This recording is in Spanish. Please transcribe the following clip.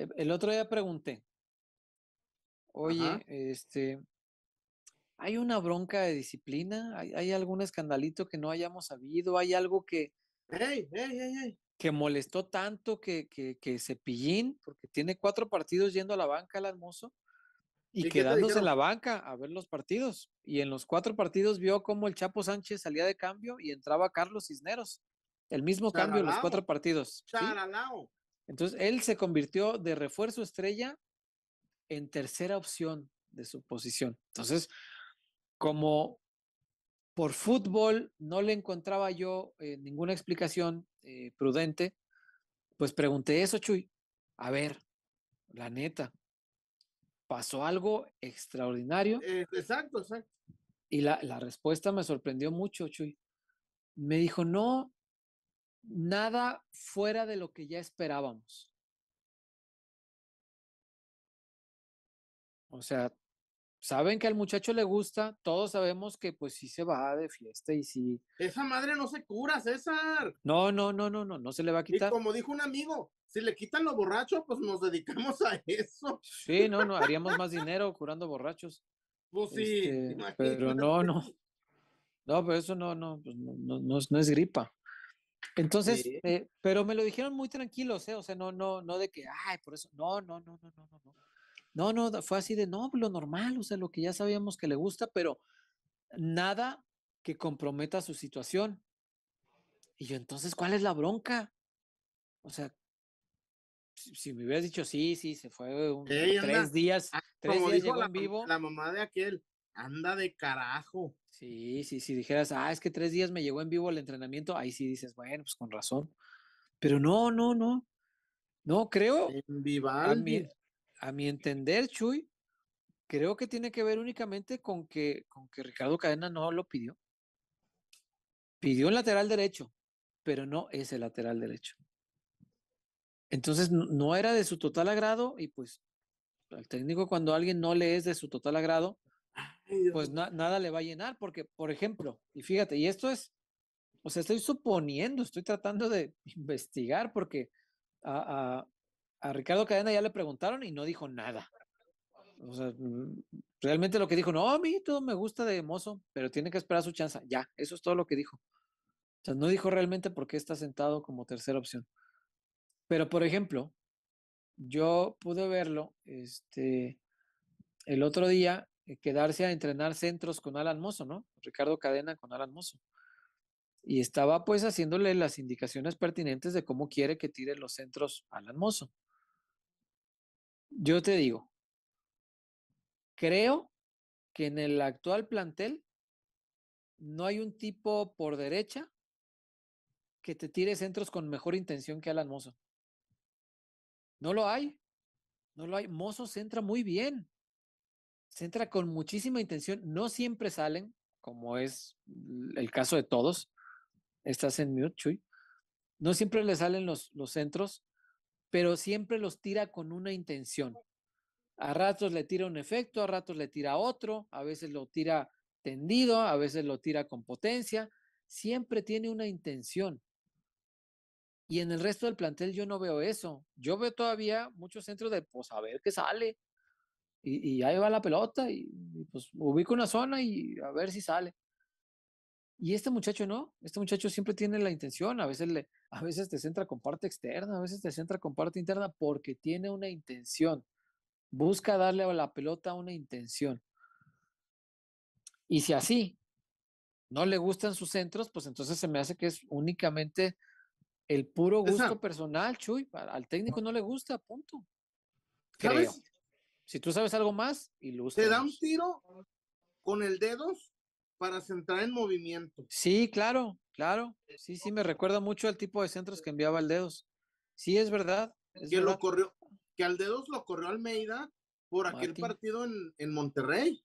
Eh, el otro día pregunté, oye, este, ¿hay una bronca de disciplina? ¿Hay, algún escandalito que no hayamos sabido? ¿Hay algo que, que molestó tanto que, que, Cepillín, porque tiene cuatro partidos yendo a la banca el almozo, y, quedándose en la banca a ver los partidos. Y en los cuatro partidos vio cómo el Chapo Sánchez salía de cambio y entraba Carlos Cisneros. El mismo cambio en los cuatro partidos. Entonces, él se convirtió de refuerzo estrella en tercera opción de su posición. Entonces, como por fútbol no le encontraba yo eh, ninguna explicación eh, prudente, pues pregunté eso, Chuy. A ver, la neta, pasó algo extraordinario. Eh, exacto, exacto. Y la, la respuesta me sorprendió mucho, Chuy. Me dijo, no, nada fuera de lo que ya esperábamos. O sea, saben que al muchacho le gusta, todos sabemos que pues si se va de fiesta y si Esa madre no se cura, César. No, no, no, no, no, no se le va a quitar. como dijo un amigo, si le quitan los borrachos, pues nos dedicamos a eso. Sí, no, no, haríamos más dinero curando borrachos. Pues sí. Este, pero no, no. No, pero eso no, no, pues no, no es gripa. Entonces, eh, pero me lo dijeron muy tranquilos, ¿eh? o sea, no, no, no de que, ay, por eso, no, no, no, no, no, no, no. No, no, fue así de, no, lo normal, o sea, lo que ya sabíamos que le gusta, pero nada que comprometa su situación. Y yo, entonces, ¿cuál es la bronca? O sea, si, me hubieras dicho, sí, sí, se fue tres días, ah, tres días llegó en vivo. La mamá de aquel anda de carajo. Sí, sí, si dijeras, ah, es que tres días me llegó en vivo el entrenamiento, ahí sí dices, bueno, pues con razón. Pero no, no, no. No, creo. En a, mi, a mi, entender, Chuy, creo que tiene que ver únicamente con que, con que Ricardo Cadena no lo pidió. Pidió un lateral derecho, pero no es el lateral derecho. Entonces, no, no era de su total agrado y pues al técnico cuando alguien no le es de su total agrado, pues nada le va a llenar, porque, por ejemplo, y fíjate, y esto es, o sea, estoy suponiendo, estoy tratando de investigar, porque a, Ricardo Cadena ya le preguntaron y no dijo nada. O sea, mm, realmente lo que dijo, no, a mí todo me gusta de mozo, pero tiene que esperar su chance. Ya, eso es todo lo que dijo. O sea, no dijo realmente por qué está sentado como tercera opción. Pero, por ejemplo, yo pude verlo este, el otro día eh, quedarse a entrenar centros con Alan Mozo, ¿no? Ricardo Cadena con Alan Mozo. Y estaba pues haciéndole las indicaciones pertinentes de cómo quiere que tire los centros Alan Mozo. Yo te digo, creo que en el actual plantel no hay un tipo por derecha que te tire centros con mejor intención que Alan Mozo. No lo hay. No lo hay. Mozo centra muy bien se entra con muchísima intención, no siempre salen, como es el caso de todos. Estás en mute, Chuy. No siempre le salen los, los centros, pero siempre los tira con una intención. A ratos le tira un efecto, a ratos le tira otro, a veces lo tira tendido, a veces lo tira con potencia. Siempre tiene una intención. Y en el resto del plantel yo no veo eso. Yo veo todavía muchos centros de, pues a ver qué sale, y, ahí va la pelota y, pues ubico una zona y a ver si sale. Y este muchacho no, este muchacho siempre tiene la intención, a veces, le, a veces te centra con parte externa, a veces te centra con parte interna porque tiene una intención. Busca darle a la pelota una intención. Y si así no le gustan sus centros, pues entonces se me hace que es únicamente el puro gusto personal, Chuy. Al técnico no le gusta, punto. Creo. Si tú sabes algo más, ilustra. Te da un tiro con el dedos para centrar en movimiento. Sí, claro, claro. Sí, sí, me recuerda mucho al tipo de centros que enviaba el dedos. Sí, es verdad. que lo corrió, al dedos lo corrió Almeida por aquel partido en, en Monterrey.